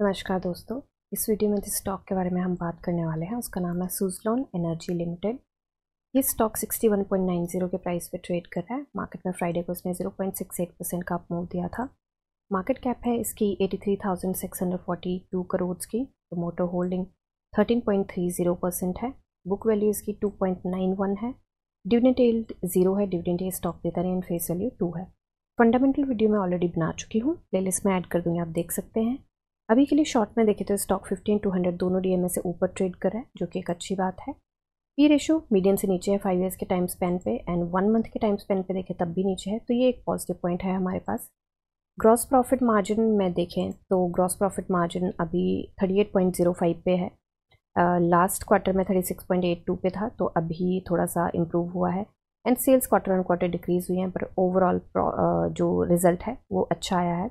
नमस्कार दोस्तों इस वीडियो में जिस स्टॉक के बारे में हम बात करने वाले हैं उसका नाम है सुजलॉन एनर्जी लिमिटेड ये स्टॉक 61.90 के प्राइस पे ट्रेड कर रहा है मार्केट में फ्राइडे को इसने 0.68 परसेंट का मूव दिया था मार्केट कैप है इसकी 83,642 करोड़ की प्रोमोटर तो होल्डिंग 13.30 परसेंट है बुक वैल्यू इसकी टू है डिविडेंट एल्ड जीरो है डिविडेंट ये स्टॉक देता नहीं फेस वैल्यू टू है फंडामेंटल वीडियो मैं ऑलरेडी बना चुकी हूँ प्ले में ऐड कर दूँगी आप देख सकते हैं अभी के लिए शॉर्ट में देखें तो स्टॉक 15 200 दोनों डीएमए से ऊपर ट्रेड कर रहा है जो कि एक अच्छी बात है पी रेशो मीडियम से नीचे है फाइव ईयर्स के टाइम स्पेन पे एंड वन मंथ के टाइम स्पेन पे देखें तब भी नीचे है तो ये एक पॉजिटिव पॉइंट है हमारे पास ग्रॉस प्रॉफिट मार्जिन में देखें तो ग्रॉस प्रॉफिट मार्जिन अभी फाइव पे है लास्ट uh, क्वार्टर में टू पे था तो अभी थोड़ा सा इम्प्रूव हुआ है and sales quarter on quarter decrease हुई हैं पर ओवरऑल uh, जो रिज़ल्ट है वो अच्छा आया है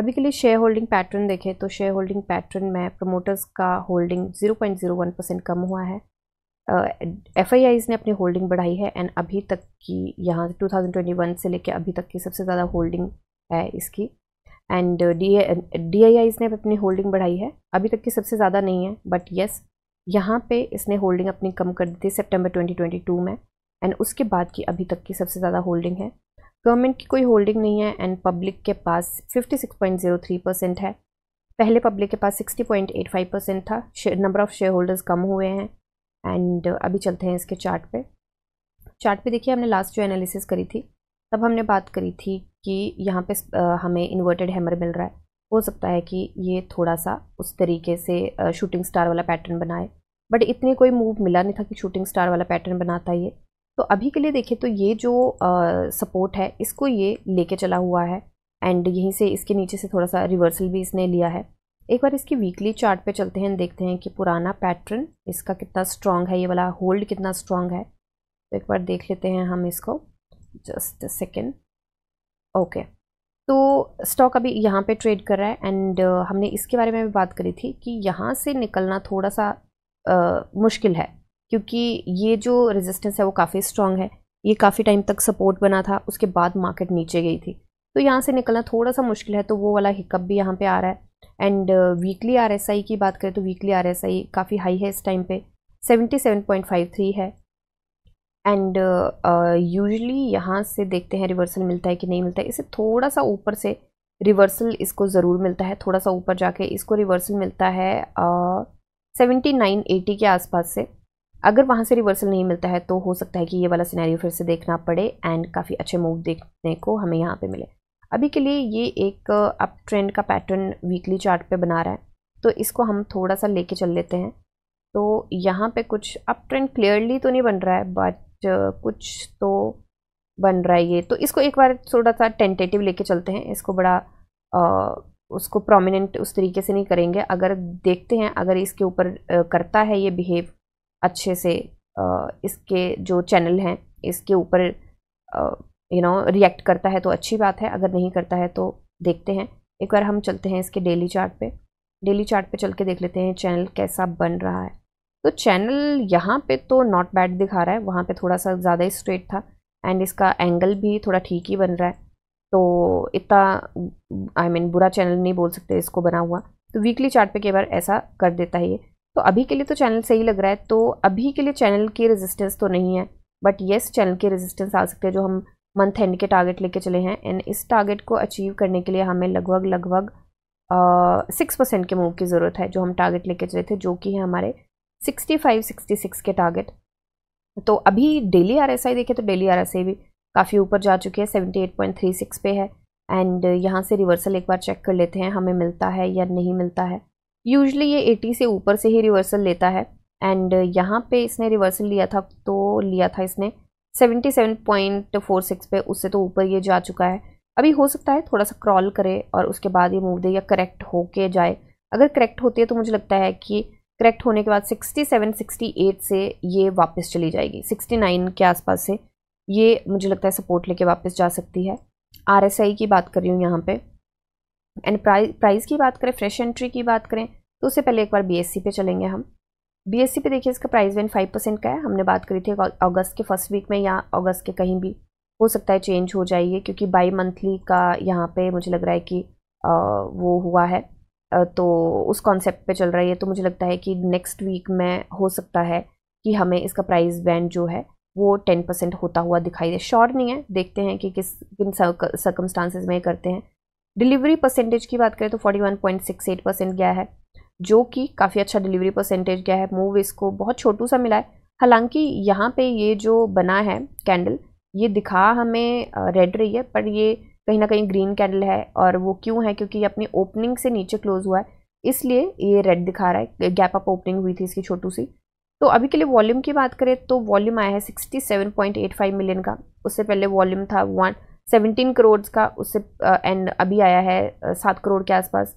अभी के लिए शेयर होल्डिंग पैटर्न देखें तो शेयर होल्डिंग पैटर्न में प्रमोटर्स का होल्डिंग 0.01 परसेंट कम हुआ है एफ आई ने अपनी होल्डिंग बढ़ाई है एंड अभी तक की यहाँ 2021 से लेकर अभी तक की सबसे ज़्यादा होल्डिंग है इसकी and D D I Is ने अपनी होल्डिंग बढ़ाई है अभी तक की सबसे ज़्यादा नहीं है बट येस यहाँ पर इसने होल्डिंग अपनी कम कर दी थी सेप्टेम्बर ट्वेंटी में एंड उसके बाद की अभी तक की सबसे ज़्यादा होल्डिंग है गवर्नमेंट की कोई होल्डिंग नहीं है एंड पब्लिक के पास 56.03 परसेंट है पहले पब्लिक के पास 60.85 परसेंट था नंबर ऑफ़ शेयर होल्डर्स कम हुए हैं एंड अभी चलते हैं इसके चार्ट पे चार्ट पे देखिए हमने लास्ट जो एनालिसिस करी थी तब हमने बात करी थी कि यहाँ पे हमें इन्वर्टेड हैमर मिल रहा है हो सकता है कि ये थोड़ा सा उस तरीके से शूटिंग स्टार वाला पैटर्न बनाए बट इतनी कोई मूव मिला नहीं था कि शूटिंग स्टार वाला पैटर्न बनाता ये तो अभी के लिए देखिए तो ये जो सपोर्ट है इसको ये लेके चला हुआ है एंड यहीं से इसके नीचे से थोड़ा सा रिवर्सल भी इसने लिया है एक बार इसकी वीकली चार्ट पे चलते हैं देखते हैं कि पुराना पैटर्न इसका कितना स्ट्रांग है ये वाला होल्ड कितना स्ट्रांग है तो एक बार देख लेते हैं हम इसको जस्ट सेकेंड ओके तो स्टॉक अभी यहाँ पे ट्रेड कर रहा है एंड हमने इसके बारे में भी बात करी थी कि यहाँ से निकलना थोड़ा सा आ, मुश्किल है क्योंकि ये जो रेजिस्टेंस है वो काफ़ी स्ट्रांग है ये काफ़ी टाइम तक सपोर्ट बना था उसके बाद मार्केट नीचे गई थी तो यहाँ से निकलना थोड़ा सा मुश्किल है तो वो वाला हिकअप भी यहाँ पे आ रहा है and weekly R S I की बात करें तो वीकली आर एस आई काफ़ी हाई है इस टाइम पे seventy seven point five three है एंड यूजली uh, यहाँ से देखते हैं रिवर्सल मिलता है कि नहीं मिलता है इसे थोड़ा सा ऊपर से रिवर्सल इसको ज़रूर मिलता है थोड़ा सा ऊपर जाके इसको रिवर्सल मिलता है सेवेंटी नाइन एटी के आसपास से अगर वहाँ से रिवर्सल नहीं मिलता है तो हो सकता है कि ये वाला सिनेरियो फिर से देखना पड़े एंड काफ़ी अच्छे मूव देखने को हमें यहाँ पे मिले अभी के लिए ये एक अप uh, ट्रेंड का पैटर्न वीकली चार्ट पे बना रहा है तो इसको हम थोड़ा सा लेके चल लेते हैं तो यहाँ पे कुछ अप ट्रेंड क्लियरली तो नहीं बन रहा है बट uh, कुछ तो बन रहा है ये तो इसको एक बार थोड़ा सा टेंटेटिव लेके चलते हैं इसको बड़ा आ, uh, उसको प्रोमिनेंट उस तरीके से नहीं करेंगे अगर देखते हैं अगर इसके ऊपर करता है ये बिहेव अच्छे से इसके जो चैनल हैं इसके ऊपर यू नो रिएक्ट करता है तो अच्छी बात है अगर नहीं करता है तो देखते हैं एक बार हम चलते हैं इसके डेली चार्ट पे डेली चार्ट पे चल के देख लेते हैं चैनल कैसा बन रहा है तो चैनल यहाँ पे तो नॉट बैड दिखा रहा है वहाँ पे थोड़ा सा ज़्यादा ही स्ट्रेट था एंड इसका एंगल भी थोड़ा ठीक ही बन रहा है तो इतना आई I मीन mean, बुरा चैनल नहीं बोल सकते इसको बना हुआ तो वीकली चार्ट पे कई बार ऐसा कर देता है ये तो अभी के लिए तो चैनल सही लग रहा है तो अभी के लिए चैनल की रेजिस्टेंस तो नहीं है बट येस चैनल की रेजिस्टेंस आ सकते हैं जो हम मंथ एंड के टारगेट लेके चले हैं एंड इस टारगेट को अचीव करने के लिए हमें लगभग लगभग सिक्स परसेंट के मूव की ज़रूरत है जो हम टारगेट लेके चले थे जो कि है हमारे सिक्सटी फाइव सिक्सटी सिक्स के टारगेट तो अभी डेली आर एस आई देखें तो डेली आर एस आई भी काफ़ी ऊपर जा चुकी है seventy eight point three six पे है एंड यहाँ से रिवर्सल एक बार चेक कर लेते हैं हमें मिलता है या नहीं मिलता है यूजली ये एटी से ऊपर से ही रिवर्सल लेता है एंड यहाँ पे इसने रिवर्सल लिया था तो लिया था इसने seventy seven point four six पे उससे तो ऊपर ये जा चुका है अभी हो सकता है थोड़ा सा क्रॉल करे और उसके बाद ये मूव दे या करेक्ट होके जाए अगर करेक्ट होती है तो मुझे लगता है कि करेक्ट होने के बाद 67, 68 से ये वापस चली जाएगी 69 के आसपास से ये मुझे लगता है सपोर्ट लेके वापस जा सकती है आरएसआई की बात कर रही हूँ यहाँ पे एंड प्राइस की बात करें फ्रेश एंट्री की बात करें तो उससे पहले एक बार बीएससी पे चलेंगे हम बीएससी पे देखिए इसका प्राइस वेन फाइव परसेंट का है हमने बात करी थी अगस्त के फर्स्ट वीक में या अगस्त के कहीं भी हो सकता है चेंज हो जाइए क्योंकि बाई मंथली का यहाँ पे मुझे लग रहा है कि आ, वो हुआ है आ, तो उस कॉन्सेप्ट पे चल रहा है तो मुझे लगता है कि नेक्स्ट वीक में हो सकता है कि हमें इसका प्राइस वैन जो है वो टेन परसेंट होता हुआ दिखाई दे शॉर्ट नहीं है देखते हैं कि किस किन सर्कमस्टांसिस में करते हैं डिलीवरी परसेंटेज की बात करें तो 41.68 परसेंट गया है जो कि काफ़ी अच्छा डिलीवरी परसेंटेज गया है मूव इसको बहुत छोटू सा मिला है हालांकि यहाँ पे ये जो बना है कैंडल ये दिखा हमें रेड रही है पर ये कहीं ना कहीं ग्रीन कैंडल है और वो क्यों है क्योंकि ये अपनी ओपनिंग से नीचे क्लोज हुआ है इसलिए ये रेड दिखा रहा है गैप अप ओपनिंग हुई थी इसकी छोटू सी तो अभी के लिए वॉल्यूम की बात करें तो वॉल्यूम आया है 67.85 मिलियन का उससे पहले वॉल्यूम था वन सेवनटीन करोड़ का उससे एंड अभी आया है सात करोड़ के आसपास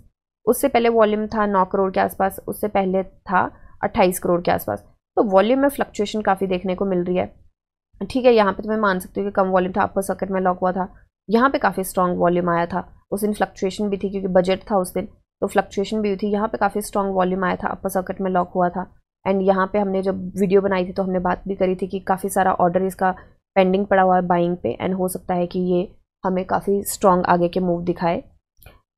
उससे पहले वॉल्यूम था नौ करोड़ के आसपास उससे पहले था अट्ठाईस करोड़ के आसपास तो वॉल्यूम में फ्लक्चुएशन काफ़ी देखने को मिल रही है ठीक है यहाँ पे तो मैं मान सकती हूँ कि कम वॉल्यूम था अपर सर्किट में लॉक हुआ था यहाँ पे काफ़ी स्ट्रॉन्ग वॉल्यूम आया था उस दिन फ्लक्चुएशन भी थी क्योंकि बजट था उस दिन तो फ्लक्चुएशन भी हुई थी यहाँ पे काफ़ी स्ट्रॉन्ग वॉल्यूम आया था अपर सर्किट में लॉक हुआ था एंड यहाँ पे हमने जब वीडियो बनाई थी तो हमने बात भी करी थी कि काफ़ी सारा ऑर्डर इसका पेंडिंग पड़ा हुआ है बाइंग पे एंड हो सकता है कि ये हमें काफ़ी स्ट्रॉन्ग आगे के मूव दिखाए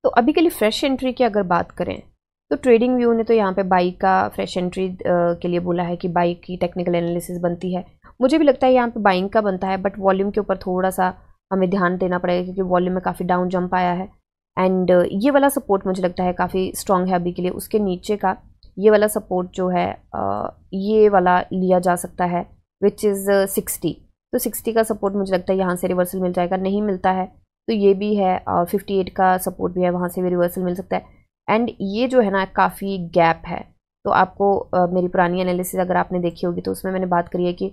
तो अभी के लिए फ्रेश एंट्री की अगर बात करें तो ट्रेडिंग व्यू ने तो यहाँ पे बाइक का फ्रेश एंट्री के लिए बोला है कि बाइक की टेक्निकल एनालिसिस बनती है मुझे भी लगता है यहाँ पे बाइंग का बनता है बट वॉल्यूम के ऊपर थोड़ा सा हमें ध्यान देना पड़ेगा क्योंकि वॉल्यूम में काफ़ी डाउन जंप आया है एंड ये वाला सपोर्ट मुझे लगता है काफ़ी स्ट्रॉन्ग है अभी के लिए उसके नीचे का ये वाला सपोर्ट जो है ये वाला लिया जा सकता है विच इज़ सिक्सटी तो सिक्सटी का सपोर्ट मुझे लगता है यहाँ से रिवर्सल मिल जाएगा नहीं मिलता है तो ये भी है फिफ्टी एट का सपोर्ट भी है वहाँ से भी रिवर्सल मिल सकता है एंड ये जो है ना काफ़ी गैप है तो आपको uh, मेरी पुरानी एनालिसिस अगर आपने देखी होगी तो उसमें मैंने बात करी है कि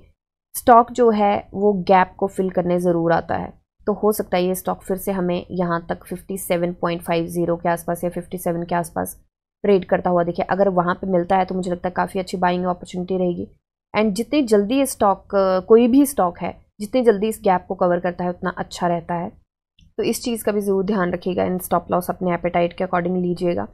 स्टॉक जो है वो गैप को फिल करने ज़रूर आता है तो हो सकता है ये स्टॉक फिर से हमें यहाँ तक 57.50 के आसपास या 57 के आसपास ट्रेड करता हुआ देखिए अगर वहाँ पे मिलता है तो मुझे लगता है काफ़ी अच्छी बाइंग अपॉर्चुनिटी रहेगी एंड जितनी जल्दी ये स्टॉक कोई भी स्टॉक है जितनी जल्दी इस गैप को कवर करता है उतना अच्छा रहता है तो इस चीज़ का भी ज़रूर ध्यान रखिएगा इन स्टॉप लॉस अपने एपेटाइट के अकॉर्डिंग लीजिएगा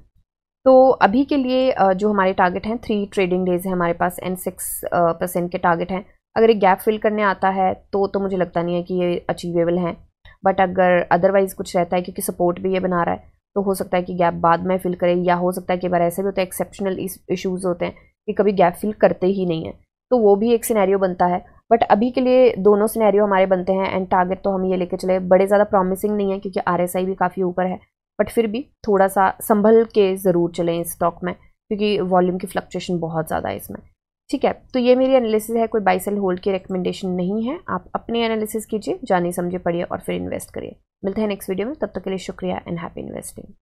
तो अभी के लिए जो हमारे टारगेट हैं थ्री ट्रेडिंग डेज है हमारे पास एंड सिक्स परसेंट के टारगेट हैं अगर ये गैप फिल करने आता है तो तो मुझे लगता नहीं है कि ये अचीवेबल हैं बट अगर अदरवाइज़ कुछ रहता है क्योंकि सपोर्ट भी ये बना रहा है तो हो सकता है कि गैप बाद में फिल करे या हो सकता है कि बार ऐसे भी होते हैं एक्सेप्शनल इशूज़ होते हैं कि कभी गैप फिल करते ही नहीं है तो वो भी एक सिनेरियो बनता है बट अभी के लिए दोनों सिनेरियो हमारे बनते हैं एंड टारगेट तो हम ये लेके चले बड़े ज़्यादा प्रॉमिसिंग नहीं है क्योंकि आर भी काफ़ी ऊपर है बट फिर भी थोड़ा सा संभल के ज़रूर चलें इस स्टॉक में क्योंकि वॉल्यूम की फ्लक्चुएशन बहुत ज़्यादा है इसमें ठीक है तो ये मेरी एनालिसिस है कोई बाई सेल होल्ड की रिकमेंडेशन नहीं है आप अपने एनालिसिस कीजिए जाने समझे पढ़िए और फिर इन्वेस्ट करिए मिलते हैं नेक्स्ट वीडियो में तब तक के लिए शुक्रिया एंड हैप्पी इन्वेस्टिंग